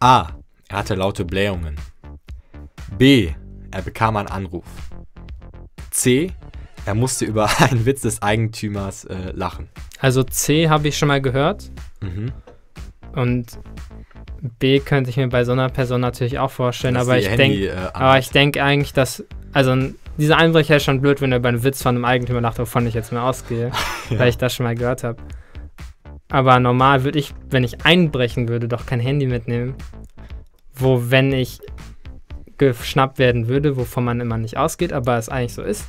A. Er hatte laute Blähungen. B. Er bekam einen Anruf. C. Er musste über einen Witz des Eigentümers äh, lachen. Also C habe ich schon mal gehört. Mhm. Und B könnte ich mir bei so einer Person natürlich auch vorstellen, aber äh, ich, denk, äh, aber ich denke eigentlich, dass, also dieser Einbrecher ist schon blöd, wenn er über einen Witz von einem Eigentümer lacht, wovon ich jetzt mal ausgehe, ja. weil ich das schon mal gehört habe. Aber normal würde ich, wenn ich einbrechen würde, doch kein Handy mitnehmen, wo wenn ich geschnappt werden würde, wovon man immer nicht ausgeht, aber es eigentlich so ist,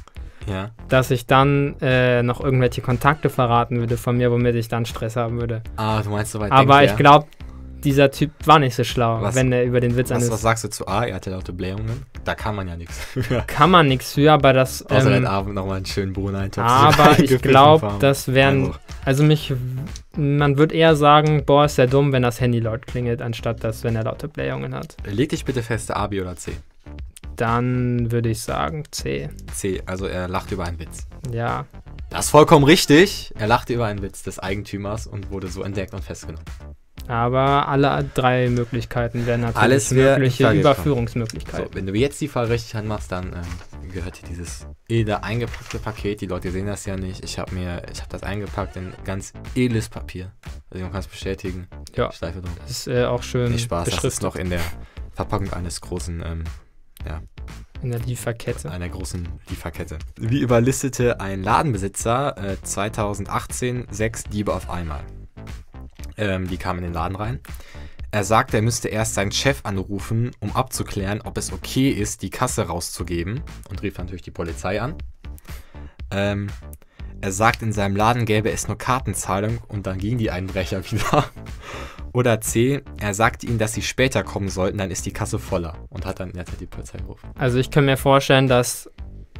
ja. dass ich dann äh, noch irgendwelche Kontakte verraten würde von mir, womit ich dann Stress haben würde. Ah, du meinst so weit Aber ich ja. glaube, dieser Typ war nicht so schlau, was, wenn er über den Witz anfängt. Was sagst du zu A? Er hatte laute Blähungen. Da kann man ja nichts für. Kann man nichts für, aber das. Außer ähm, den Abend nochmal einen schönen Bohneneintopf. Aber ich glaube, das wären. also mich. Man würde eher sagen, boah, ist der dumm, wenn das Handy laut klingelt, anstatt dass, wenn er laute Blähungen hat. Leg dich bitte fest, A, B oder C. Dann würde ich sagen C. C, also er lacht über einen Witz. Ja. Das ist vollkommen richtig. Er lachte über einen Witz des Eigentümers und wurde so entdeckt und festgenommen. Aber alle drei Möglichkeiten wären natürlich Alles wär mögliche Überführungsmöglichkeiten. So, wenn du jetzt die Frage richtig anmachst, dann ähm, gehört dir dieses edle eingepackte Paket. Die Leute sehen das ja nicht. Ich habe mir, ich habe das eingepackt in ganz edles Papier. Also man kann es bestätigen. Ja. Schleife drum. Ist äh, auch schön. Nicht Spaß. Das ist noch in der Verpackung eines großen ähm, ja. In der Lieferkette. Einer großen Lieferkette. Wie überlistete ein Ladenbesitzer äh, 2018 sechs Diebe auf einmal? Ähm, die kamen in den Laden rein. Er sagte, er müsste erst seinen Chef anrufen, um abzuklären, ob es okay ist, die Kasse rauszugeben. Und rief natürlich die Polizei an. Ähm, er sagt, in seinem Laden gäbe es nur Kartenzahlung und dann ging die Einbrecher wieder. Oder C, er sagt ihnen, dass sie später kommen sollten, dann ist die Kasse voller und hat dann in die Polizei gerufen. Also ich kann mir vorstellen, dass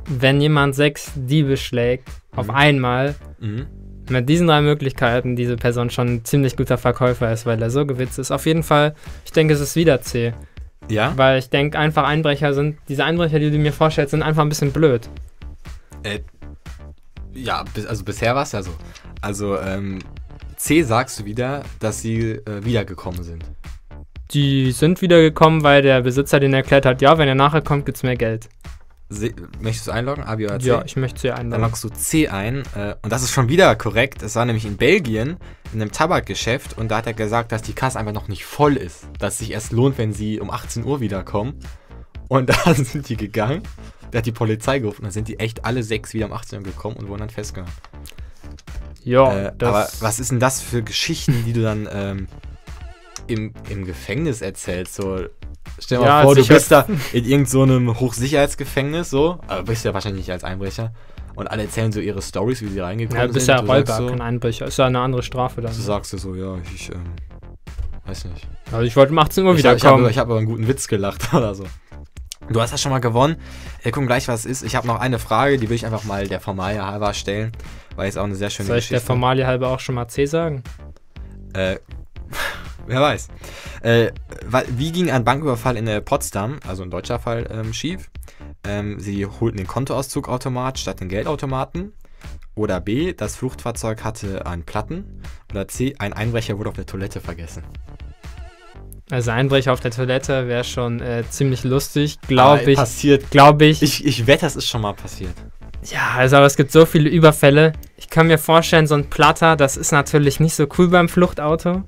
wenn jemand sechs Diebe schlägt auf mhm. einmal, mhm. mit diesen drei Möglichkeiten diese Person schon ein ziemlich guter Verkäufer ist, weil er so gewitzt ist. Auf jeden Fall, ich denke, es ist wieder C. Ja? Weil ich denke, einfach Einbrecher sind, diese Einbrecher, die du mir vorstellst, sind einfach ein bisschen blöd. Äh, ja, also bisher war es ja so. Also, ähm, C sagst du wieder, dass sie äh, wiedergekommen sind. Die sind wiedergekommen, weil der Besitzer denen erklärt hat, ja, wenn er nachher kommt, gibt's mehr Geld. Se möchtest du einloggen, A, oder C? Ja, ich möchte C einloggen. Dann loggst du C ein äh, und das ist schon wieder korrekt. Es war nämlich in Belgien in einem Tabakgeschäft und da hat er gesagt, dass die Kasse einfach noch nicht voll ist. Dass es sich erst lohnt, wenn sie um 18 Uhr wiederkommen. Und da sind die gegangen, da hat die Polizei gerufen, Dann sind die echt alle sechs wieder um 18 Uhr gekommen und wurden dann festgenommen. Ja, äh, aber was ist denn das für Geschichten, die du dann ähm, im, im Gefängnis erzählst? So, stell dir ja, mal vor, also du bist da in irgendeinem so Hochsicherheitsgefängnis, so, aber bist ja wahrscheinlich nicht als Einbrecher. Und alle erzählen so ihre Stories, wie sie reingekommen sind. ja, du Bist ja Räuber, so, kein Einbrecher. Ist ja eine andere Strafe dann. Du ne? sagst du so, ja, ich ähm, weiß nicht. Also ich wollte um 18 Uhr wieder hab, Ich habe hab aber einen guten Witz gelacht oder so. Du hast ja schon mal gewonnen. Wir gucken gleich, was es ist. Ich habe noch eine Frage, die will ich einfach mal der Formalie halber stellen weil es auch eine sehr schöne Soll Geschichte Soll ich der Formalie halber auch schon mal C sagen? Äh, wer weiß. Äh, wie ging ein Banküberfall in äh, Potsdam, also ein deutscher Fall, ähm, schief? Ähm, sie holten den Kontoauszugautomat statt den Geldautomaten. Oder B, das Fluchtfahrzeug hatte einen Platten. Oder C, ein Einbrecher wurde auf der Toilette vergessen. Also Einbrecher auf der Toilette wäre schon äh, ziemlich lustig, glaube ich. Passiert. Glaube ich. ich. Ich wette, das ist schon mal passiert. Ja, also aber es gibt so viele Überfälle. Ich kann mir vorstellen, so ein Platter, das ist natürlich nicht so cool beim Fluchtauto.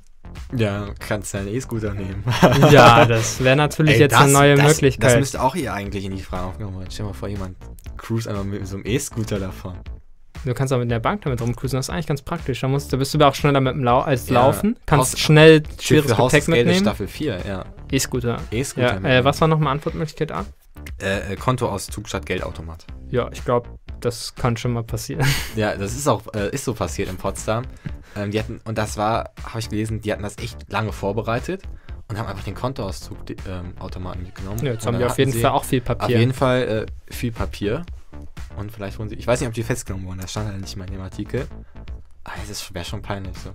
Ja, kannst ja einen E-Scooter nehmen. ja, das wäre natürlich Ey, jetzt das, eine neue das, Möglichkeit. Das müsste auch hier eigentlich in die Frage aufgenommen werden. Stell mal vor, jemand cruise einfach mit so einem E-Scooter davon. Du kannst auch mit der Bank damit rumcruisen, das ist eigentlich ganz praktisch. Da, musst, da bist du aber auch schneller mit dem Lau als ja, Laufen. Kannst Haus, schnell schweres Gepäck mitnehmen. Staffel 4, ja. E-Scooter. E-Scooter. Ja, äh, was war nochmal Antwortmöglichkeit A? Äh, äh Zug statt Geldautomat. Ja, ich glaube, das kann schon mal passieren. Ja, das ist auch äh, ist so passiert in Potsdam. Ähm, die hatten, und das war, habe ich gelesen, die hatten das echt lange vorbereitet und haben einfach den Kontoauszug die, ähm, Automaten mitgenommen. Ja, jetzt haben die auf jeden Fall auch viel Papier. Auf jeden Fall äh, viel Papier. Und vielleicht wurden sie, ich weiß nicht, ob die festgenommen wurden, das stand halt nicht mal in dem Artikel. Aber es wäre schon peinlich so.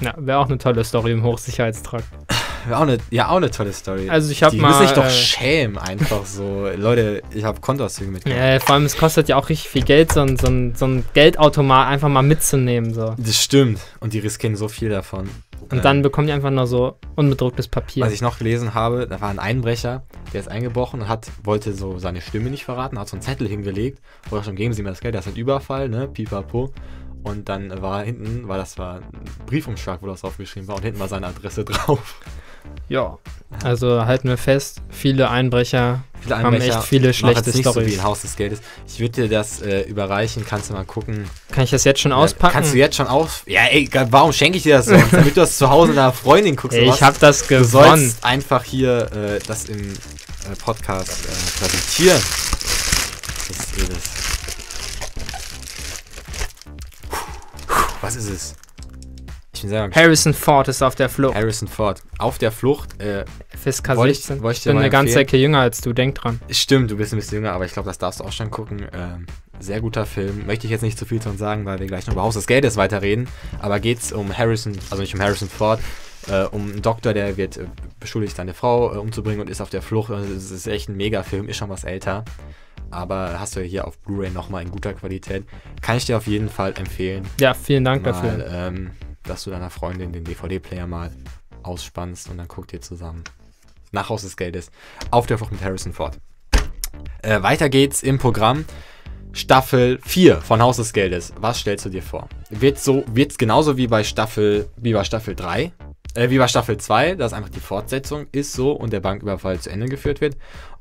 Ja, wäre auch eine tolle Story im Hochsicherheitstrakt. Auch eine, ja, auch eine tolle Story. Also ich habe mal... muss ich doch äh, schämen, einfach so. Leute, ich habe Kontoauszüge mitgenommen. Ja, vor allem, es kostet ja auch richtig viel Geld, so ein, so, ein, so ein Geldautomat einfach mal mitzunehmen. So. Das stimmt. Und die riskieren so viel davon. Und ähm, dann bekommen die einfach nur so unbedrucktes Papier. Was ich noch gelesen habe, da war ein Einbrecher, der ist eingebrochen und hat, wollte so seine Stimme nicht verraten, hat so einen Zettel hingelegt, wo er schon, geben Sie mir das Geld, das ist ein Überfall, ne, pipapo. Und dann war hinten, weil das war ein Briefumschlag, wo das aufgeschrieben war, und hinten war seine Adresse drauf. Ja. Also halten wir fest, viele Einbrecher, viele Einbrecher haben echt viele schlechte nicht Storys. So wie ein Haus des Geldes. Ich würde dir das äh, überreichen, kannst du mal gucken. Kann ich das jetzt schon ja, auspacken? Kannst du jetzt schon aus... Ja, ey, warum schenke ich dir das so? Damit du das zu Hause einer Freundin guckst. Ey, ich habe das gewonnen. Du einfach hier äh, das im äh, Podcast äh, präsentieren. Das ist eh das. Was ist es? Ich bin selber Harrison Ford ist auf der Flucht. Harrison Ford. Auf der Flucht. Äh, FSK 16. Ich, ich, bin eine ganze Ecke jünger als du, denk dran. Stimmt, du bist ein bisschen jünger, aber ich glaube, das darfst du auch schon gucken. Ähm, sehr guter Film. Möchte ich jetzt nicht zu viel zu uns sagen, weil wir gleich noch über Haus des Geldes weiterreden. Aber geht es um Harrison, also nicht um Harrison Ford, äh, um einen Doktor, der wird äh, beschuldigt, seine Frau äh, umzubringen und ist auf der Flucht. Also, es ist echt ein Mega-Film, ist schon was älter aber hast du ja hier auf Blu-ray nochmal in guter Qualität. Kann ich dir auf jeden Fall empfehlen. Ja, vielen Dank mal, dafür. Ähm, dass du deiner Freundin den DVD-Player mal ausspannst und dann guckt ihr zusammen. Nach Haus des Geldes. Auf der Woche mit Harrison Ford. Äh, weiter geht's im Programm. Staffel 4 von Haus des Geldes. Was stellst du dir vor? Wird so, wird's genauso wie bei Staffel, wie bei Staffel 3? Äh, wie bei Staffel 2, dass einfach die Fortsetzung ist so und der Banküberfall zu Ende geführt wird?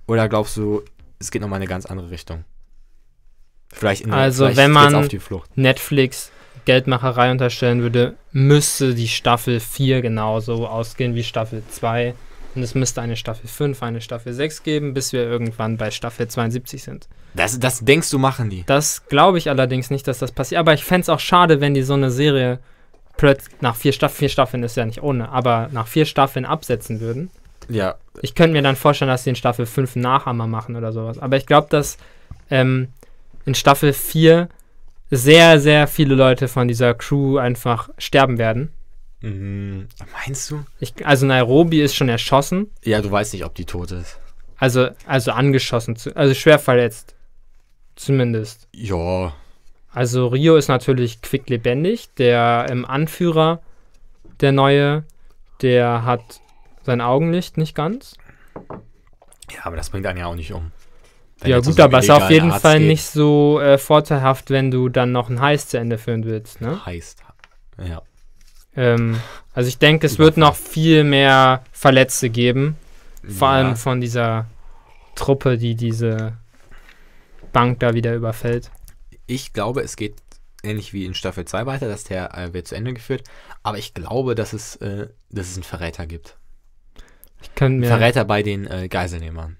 Oder glaubst du, es geht nochmal in eine ganz andere Richtung. Vielleicht in Also, vielleicht wenn man Netflix Geldmacherei unterstellen würde, müsste die Staffel 4 genauso ausgehen wie Staffel 2. Und es müsste eine Staffel 5, eine Staffel 6 geben, bis wir irgendwann bei Staffel 72 sind. Das, das denkst du, machen die? Das glaube ich allerdings nicht, dass das passiert. Aber ich fände es auch schade, wenn die so eine Serie plötzlich nach vier, Staff vier Staffeln ist ja nicht ohne, aber nach vier Staffeln absetzen würden ja. Ich könnte mir dann vorstellen, dass sie in Staffel 5 einen Nachahmer machen oder sowas. Aber ich glaube, dass ähm, in Staffel 4 sehr, sehr viele Leute von dieser Crew einfach sterben werden. Mhm. Meinst du? Ich, also Nairobi ist schon erschossen. Ja, du weißt nicht, ob die tot ist. Also, also angeschossen, also schwer verletzt. Zumindest. Ja. Also Rio ist natürlich quick lebendig. Der ähm, Anführer, der neue, der hat sein Augenlicht nicht ganz. Ja, aber das bringt einen ja auch nicht um. Wenn ja, gut, aber es ist auf jeden Arzt Fall geht. nicht so äh, vorteilhaft, wenn du dann noch ein Heist zu Ende führen willst, ne? Heist, ja. Ähm, also ich denke, es wird noch viel mehr Verletzte geben. Vor ja. allem von dieser Truppe, die diese Bank da wieder überfällt. Ich glaube, es geht ähnlich wie in Staffel 2 weiter, dass der äh, wird zu Ende geführt. Aber ich glaube, dass es, äh, dass es einen Verräter gibt. Ich kann mir Verräter bei den äh, Geiselnehmern.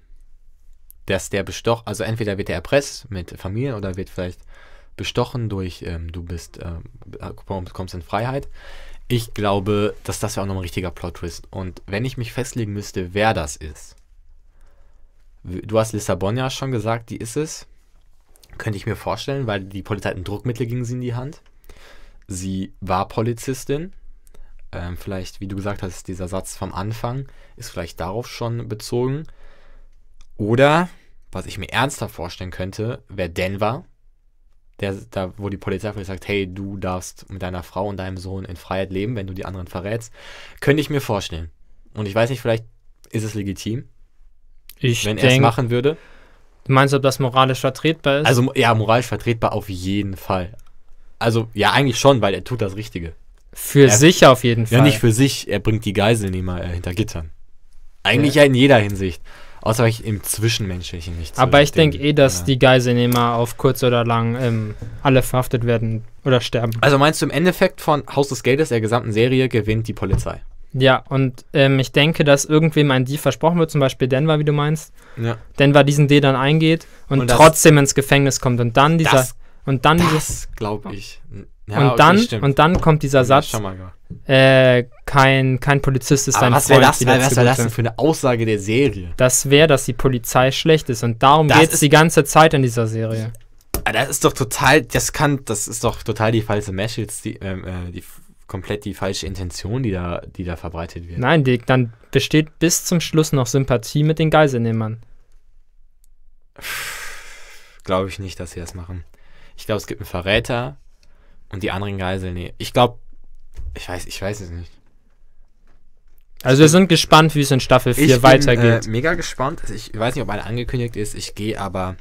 Dass der bestocht, also entweder wird er erpresst mit Familie oder wird vielleicht bestochen durch, ähm, du bist, ähm, kommst in Freiheit. Ich glaube, dass das ja auch noch ein richtiger Plot-Twist. Und wenn ich mich festlegen müsste, wer das ist, du hast Lissabon ja schon gesagt, die ist es. Könnte ich mir vorstellen, weil die Polizei hat ein Druckmittel gegen sie in die Hand. Sie war Polizistin ähm, vielleicht, wie du gesagt hast, dieser Satz vom Anfang ist vielleicht darauf schon bezogen. Oder, was ich mir ernster vorstellen könnte, wäre Denver, der, da, wo die Polizei vielleicht sagt, hey, du darfst mit deiner Frau und deinem Sohn in Freiheit leben, wenn du die anderen verrätst. Könnte ich mir vorstellen. Und ich weiß nicht, vielleicht ist es legitim, ich wenn er es machen würde. Du meinst, ob das moralisch vertretbar ist? Also ja, moralisch vertretbar auf jeden Fall. Also ja, eigentlich schon, weil er tut das Richtige. Für er, sich auf jeden Fall. Ja, nicht für sich. Er bringt die Geiselnehmer äh, hinter Gittern. Eigentlich ja. in jeder Hinsicht. Außer ich im Zwischenmenschlichen nicht. Aber ich denke eh, dass ja. die Geiselnehmer auf kurz oder lang ähm, alle verhaftet werden oder sterben. Also meinst du im Endeffekt von Haus des Geldes, der gesamten Serie, gewinnt die Polizei? Ja, und ähm, ich denke, dass irgendwem ein Dieb versprochen wird, zum Beispiel Denver, wie du meinst. Ja. Denver diesen Deal dann eingeht und, und trotzdem ins Gefängnis kommt und dann dieser. Das, und dann das glaube oh. ich. Oh. Ja, und, okay, dann, und dann kommt dieser Satz, äh, kein, kein Polizist ist ein Freund. Das, was wäre das denn für eine Aussage der Serie? Das wäre, dass die Polizei schlecht ist und darum geht es die ganze Zeit in dieser Serie. Ah, das ist doch total, das kann, das ist doch total die falsche Message, die, ähm, äh, die komplett die falsche Intention, die da, die da verbreitet wird. Nein, die, dann besteht bis zum Schluss noch Sympathie mit den Geiselnehmern. Glaube ich nicht, dass sie das machen. Ich glaube, es gibt einen Verräter, und die anderen Geiseln, nee. Ich glaube, ich weiß, ich weiß es nicht. Also wir sind gespannt, wie es in Staffel 4 ich weitergeht. Bin, äh, mega gespannt. Also ich weiß nicht, ob eine angekündigt ist. Ich gehe aber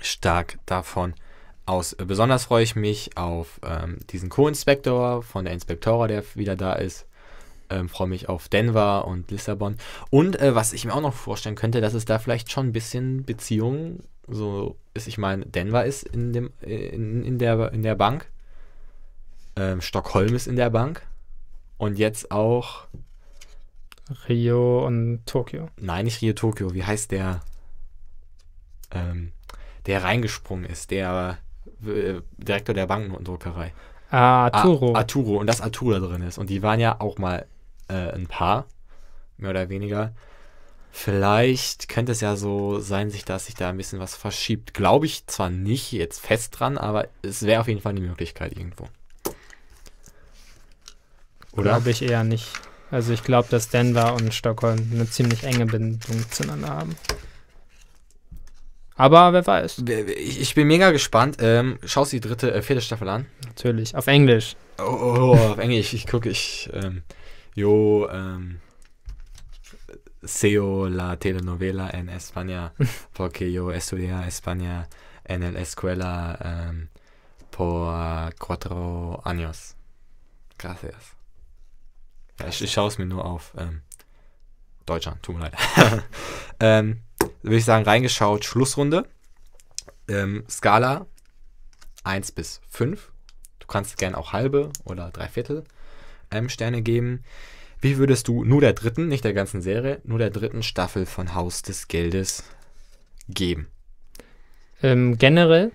stark davon aus. Besonders freue ich mich auf ähm, diesen Co-Inspektor von der Inspektora, der wieder da ist. Ähm, freue mich auf Denver und Lissabon. Und äh, was ich mir auch noch vorstellen könnte, dass es da vielleicht schon ein bisschen Beziehungen so ist. Ich meine, Denver ist in, dem, äh, in, in, der, in der Bank. Ähm, Stockholm ist in der Bank. Und jetzt auch. Rio und Tokio. Nein, nicht Rio, Tokio. Wie heißt der? Ähm, der reingesprungen ist, der äh, Direktor der Bankendruckerei. Ah, Arturo. A ah, Arturo. Und dass Arturo da drin ist. Und die waren ja auch mal äh, ein Paar, mehr oder weniger. Vielleicht könnte es ja so sein, dass sich da ein bisschen was verschiebt. Glaube ich zwar nicht jetzt fest dran, aber es wäre auf jeden Fall eine Möglichkeit irgendwo. Oder? Glaube ich eher nicht. Also ich glaube, dass Denver und Stockholm eine ziemlich enge Bindung zueinander haben. Aber wer weiß. Ich bin mega gespannt. Ähm, schaust du die dritte, äh, vierte Staffel an? Natürlich, auf Englisch. Oh, oh, oh auf Englisch. Ich gucke, ich, ähm, jo, ähm, seo la telenovela en España, porque yo estudia España en el escuela um, ähm, por cuatro años. Gracias. Ja, ich, ich schaue es mir nur auf ähm, Deutschland, tut mir leid. ähm, würde ich sagen, reingeschaut, Schlussrunde. Ähm, Skala 1 bis 5. Du kannst gerne auch halbe oder dreiviertel ähm, Sterne geben. Wie würdest du nur der dritten, nicht der ganzen Serie, nur der dritten Staffel von Haus des Geldes geben? Ähm, generell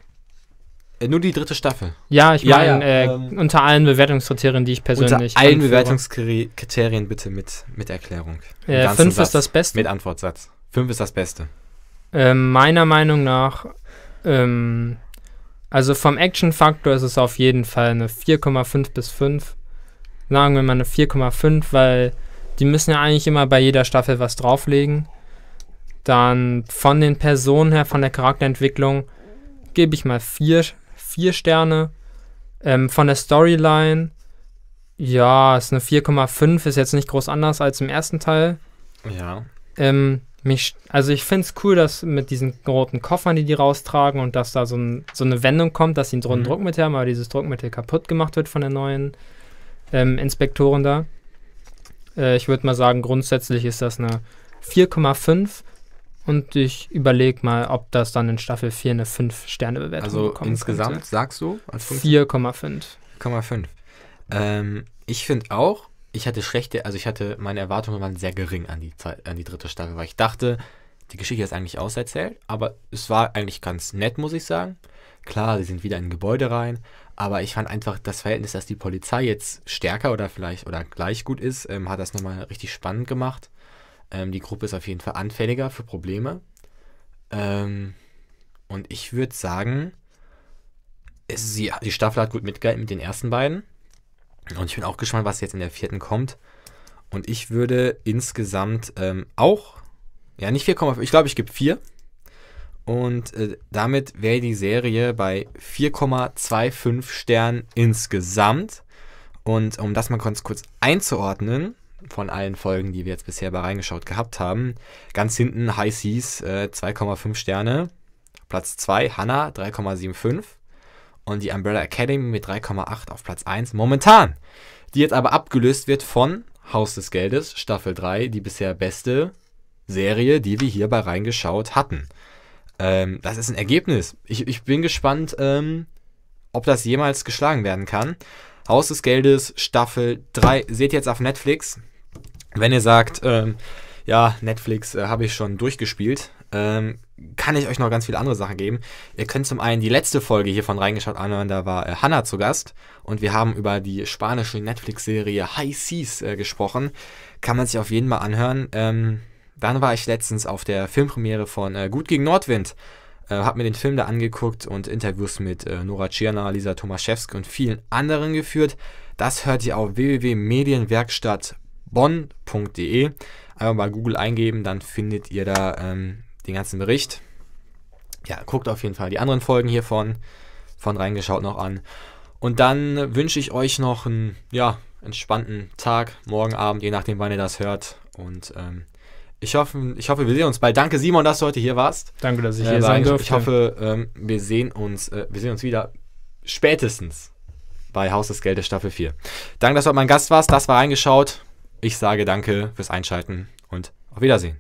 äh, nur die dritte Staffel. Ja, ich ja, meine, ja, äh, ähm, unter allen Bewertungskriterien, die ich persönlich. Unter allen Bewertungskriterien bitte mit, mit Erklärung. Äh, fünf Satz, ist das Beste. Mit Antwortsatz. Fünf ist das Beste. Äh, meiner Meinung nach, ähm, also vom Action-Faktor ist es auf jeden Fall eine 4,5 bis 5. Sagen wir mal eine 4,5, weil die müssen ja eigentlich immer bei jeder Staffel was drauflegen. Dann von den Personen her, von der Charakterentwicklung, gebe ich mal vier vier Sterne. Ähm, von der Storyline, ja, ist eine 4,5, ist jetzt nicht groß anders als im ersten Teil. Ja. Ähm, mich, also ich finde es cool, dass mit diesen roten Koffern, die die raustragen und dass da so, ein, so eine Wendung kommt, dass sie einen mhm. Druckmittel haben, aber dieses Druckmittel kaputt gemacht wird von der neuen ähm, Inspektorin da. Äh, ich würde mal sagen, grundsätzlich ist das eine 4,5 und ich überlege mal, ob das dann in Staffel 4 eine 5-Sterne-Bewertung also bekommt. Also insgesamt könnte. sagst du? 4,5. Ähm, ich finde auch, ich hatte schlechte, also ich hatte, meine Erwartungen waren sehr gering an die, an die dritte Staffel, weil ich dachte, die Geschichte ist eigentlich auserzählt, aber es war eigentlich ganz nett, muss ich sagen. Klar, sie sind wieder in ein Gebäude rein, aber ich fand einfach das Verhältnis, dass die Polizei jetzt stärker oder vielleicht oder gleich gut ist, ähm, hat das nochmal richtig spannend gemacht. Ähm, die Gruppe ist auf jeden Fall anfälliger für Probleme. Ähm, und ich würde sagen, es, sie, die Staffel hat gut mitgehalten mit den ersten beiden. Und ich bin auch gespannt, was jetzt in der vierten kommt. Und ich würde insgesamt ähm, auch, ja, nicht 4,5, ich glaube, ich gebe 4. Und äh, damit wäre die Serie bei 4,25 Sternen insgesamt. Und um das mal ganz kurz einzuordnen, von allen Folgen, die wir jetzt bisher bei reingeschaut gehabt haben. Ganz hinten High Seas äh, 2,5 Sterne. Platz 2 Hannah 3,75. Und die Umbrella Academy mit 3,8 auf Platz 1 momentan. Die jetzt aber abgelöst wird von Haus des Geldes, Staffel 3, die bisher beste Serie, die wir hier bei reingeschaut hatten. Ähm, das ist ein Ergebnis. Ich, ich bin gespannt, ähm, ob das jemals geschlagen werden kann. Haus des Geldes, Staffel 3, seht ihr jetzt auf Netflix wenn ihr sagt, ähm, ja, Netflix äh, habe ich schon durchgespielt, ähm, kann ich euch noch ganz viele andere Sachen geben. Ihr könnt zum einen die letzte Folge hiervon reingeschaut anhören, da war äh, Hanna zu Gast und wir haben über die spanische Netflix-Serie High Seas äh, gesprochen. Kann man sich auf jeden Fall anhören. Ähm, dann war ich letztens auf der Filmpremiere von äh, Gut gegen Nordwind. Äh, hab mir den Film da angeguckt und Interviews mit äh, Nora Tschirner, Lisa Tomaszewski und vielen anderen geführt. Das hört ihr auf www.medienwerkstatt.com bonn.de. Einfach mal Google eingeben, dann findet ihr da ähm, den ganzen Bericht. Ja, guckt auf jeden Fall die anderen Folgen hiervon, von reingeschaut noch an. Und dann wünsche ich euch noch einen ja, entspannten Tag, morgen Abend, je nachdem, wann ihr das hört. Und ähm, ich, hoffe, ich hoffe, wir sehen uns bald. Danke, Simon, dass du heute hier warst. Danke, dass ich äh, hier sein durfte. Ich hoffe, ähm, wir, sehen uns, äh, wir sehen uns wieder spätestens bei Haus des Geldes Staffel 4. Danke, dass du heute mein Gast warst. Das war reingeschaut. Ich sage danke fürs Einschalten und auf Wiedersehen.